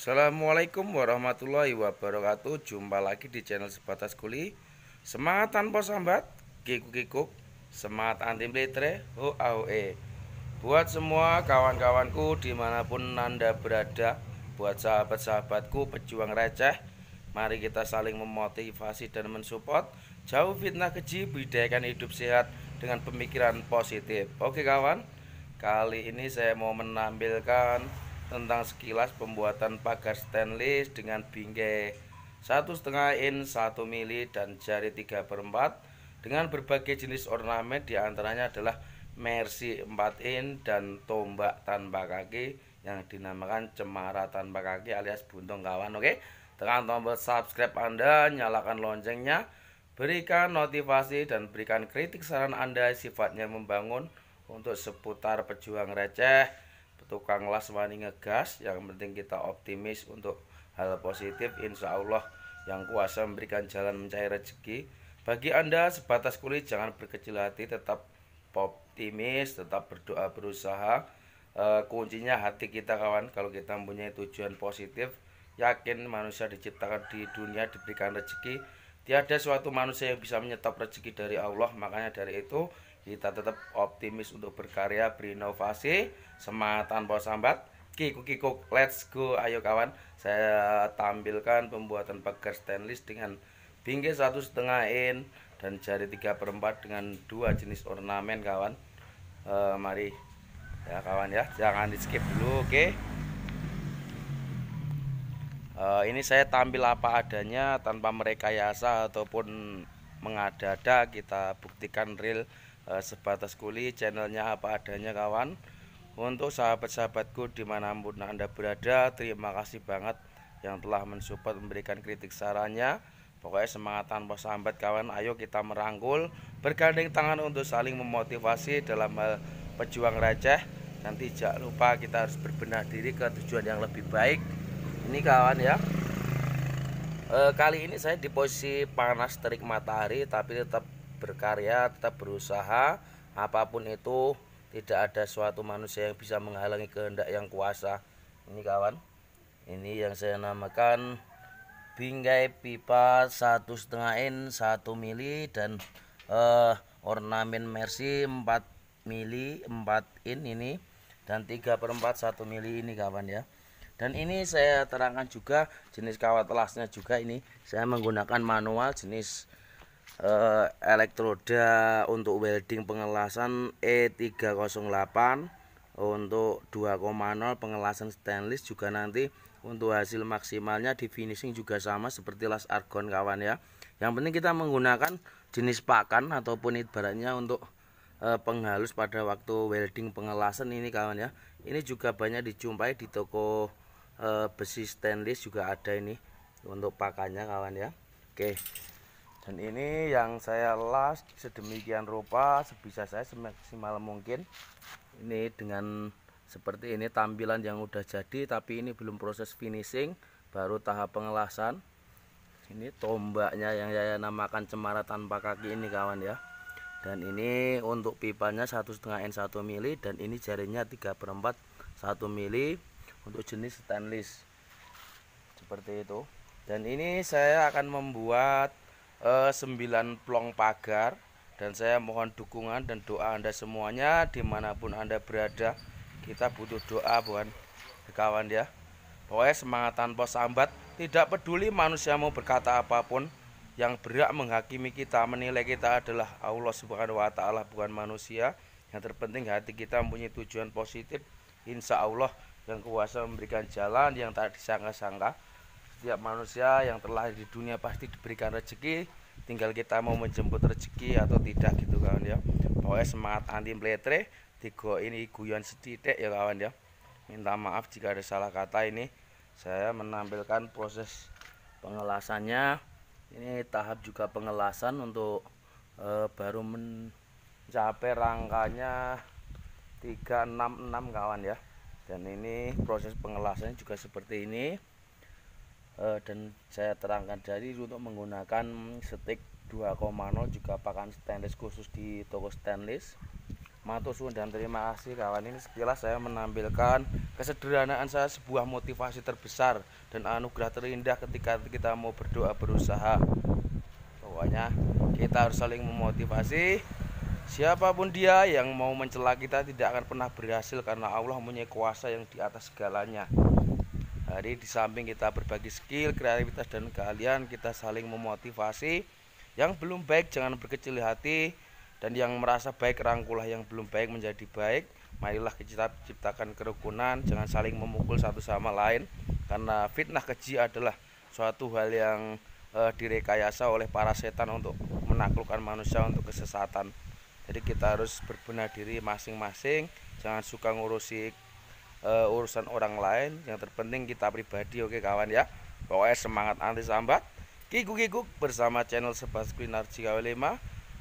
Assalamualaikum warahmatullahi wabarakatuh Jumpa lagi di channel Sebatas Kuli Semangat tanpa sambat Kikuk-kikuk Semangat anti O E. Buat semua kawan-kawanku Dimanapun anda berada Buat sahabat-sahabatku pejuang receh Mari kita saling memotivasi dan mensupport Jauh fitnah keji Budayakan hidup sehat Dengan pemikiran positif Oke kawan Kali ini saya mau menampilkan tentang sekilas pembuatan pagar stainless dengan bingkai satu setengah in 1 mili dan jari 3 per dengan berbagai jenis ornamen diantaranya adalah mercy 4 in dan tombak tanpa kaki yang dinamakan cemara tanpa kaki alias buntung kawan oke tekan tombol subscribe anda nyalakan loncengnya berikan notifikasi dan berikan kritik saran anda sifatnya membangun untuk seputar pejuang receh tukang las wani ngegas yang penting kita optimis untuk hal positif insya Allah yang kuasa memberikan jalan mencari rezeki bagi anda sebatas kulit jangan berkecil hati tetap optimis tetap berdoa berusaha e, kuncinya hati kita kawan kalau kita mempunyai tujuan positif yakin manusia diciptakan di dunia diberikan rezeki ada suatu manusia yang bisa menyetop rezeki dari Allah makanya dari itu kita tetap optimis untuk berkarya berinovasi semangat tanpa sambat kikuk kikuk let's go ayo kawan saya tampilkan pembuatan pagar stainless dengan tinggi satu setengah in dan jari tiga perempat dengan dua jenis ornamen kawan e, mari ya kawan ya jangan di skip dulu oke okay? uh, ini saya tampil apa adanya tanpa merekayasa ataupun mengada-ada kita buktikan real uh, sebatas kuli channelnya apa adanya kawan untuk sahabat-sahabatku dimanapun anda berada terima kasih banget yang telah mensupport memberikan kritik sarannya pokoknya semangat tanpa sambat kawan ayo kita merangkul bergandeng tangan untuk saling memotivasi dalam hal pejuang receh nanti jangan lupa kita harus berbenah diri ke tujuan yang lebih baik ini kawan ya e, kali ini saya di posisi panas terik matahari tapi tetap berkarya tetap berusaha apapun itu tidak ada suatu manusia yang bisa menghalangi kehendak yang kuasa ini kawan ini yang saya namakan bingkai pipa satu setengah in satu mili dan eh ornamen mercy 4 mili 4 in ini dan 3 per 4 mili ini kawan ya dan ini saya terangkan juga jenis kawat lasnya juga ini saya menggunakan manual jenis uh, elektroda untuk welding pengelasan E308 untuk 2,0 pengelasan stainless juga nanti untuk hasil maksimalnya di finishing juga sama seperti las argon kawan ya yang penting kita menggunakan jenis pakan ataupun ibaratnya untuk eh, penghalus pada waktu welding pengelasan ini kawan ya ini juga banyak dijumpai di toko e, besi stainless juga ada ini untuk pakannya kawan ya oke dan ini yang saya las sedemikian rupa sebisa saya semaksimal mungkin ini dengan seperti ini tampilan yang udah jadi tapi ini belum proses finishing baru tahap pengelasan ini tombaknya yang saya namakan cemara tanpa kaki ini kawan ya dan ini untuk pipanya satu setengah n 1 mili dan ini jarinya 3 per 4 1 mili untuk jenis stainless seperti itu dan ini saya akan membuat uh, eh, 9 plong pagar dan saya mohon dukungan dan doa anda semuanya dimanapun anda berada kita butuh doa bukan kawan ya pokoknya semangat tanpa sambat tidak peduli manusia mau berkata apapun yang berhak menghakimi kita, menilai kita adalah Allah Subhanahu wa taala bukan manusia. Yang terpenting hati kita mempunyai tujuan positif. Insya Allah yang kuasa memberikan jalan yang tak disangka-sangka. Setiap manusia yang telah di dunia pasti diberikan rezeki, tinggal kita mau menjemput rezeki atau tidak gitu kawan ya. Pokoknya semangat anti meletre, tiga ini guyon setitik ya kawan ya. Minta maaf jika ada salah kata ini. Saya menampilkan proses pengelasannya. Ini tahap juga pengelasan untuk e, baru mencapai rangkanya 366 kawan ya dan ini proses pengelasannya juga seperti ini eh, dan saya terangkan dari untuk menggunakan stick 2,0 juga pakan stainless khusus di toko stainless matosun dan terima kasih kawan ini sekilas saya menampilkan kesederhanaan saya sebuah motivasi terbesar dan anugerah terindah ketika kita mau berdoa berusaha. Pokoknya kita harus saling memotivasi Siapapun dia yang mau mencela kita tidak akan pernah berhasil karena Allah mempunyai kuasa yang di atas segalanya. Hari di samping kita berbagi skill, kreativitas dan keahlian, kita saling memotivasi. Yang belum baik jangan berkecil hati dan yang merasa baik rangkulah yang belum baik menjadi baik. Marilah kita ciptakan kerukunan, jangan saling memukul satu sama lain karena fitnah keji adalah suatu hal yang eh, direkayasa oleh para setan untuk menaklukkan manusia untuk kesesatan jadi kita harus berbenah diri masing-masing jangan suka ngurusi uh, urusan orang lain yang terpenting kita pribadi oke kawan ya pokoknya semangat anti sambat kikuk kikuk bersama channel Sebas Kulinar JKW5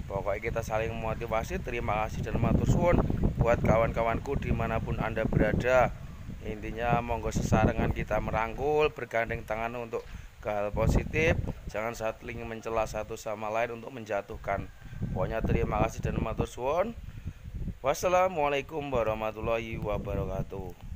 pokoknya kita saling memotivasi terima kasih dan matur suwun buat kawan-kawanku dimanapun anda berada intinya monggo sesarengan kita merangkul bergandeng tangan untuk ke hal positif jangan saling mencela satu sama lain untuk menjatuhkan Pokoknya terima kasih dan matur suwun. Wassalamualaikum warahmatullahi wabarakatuh.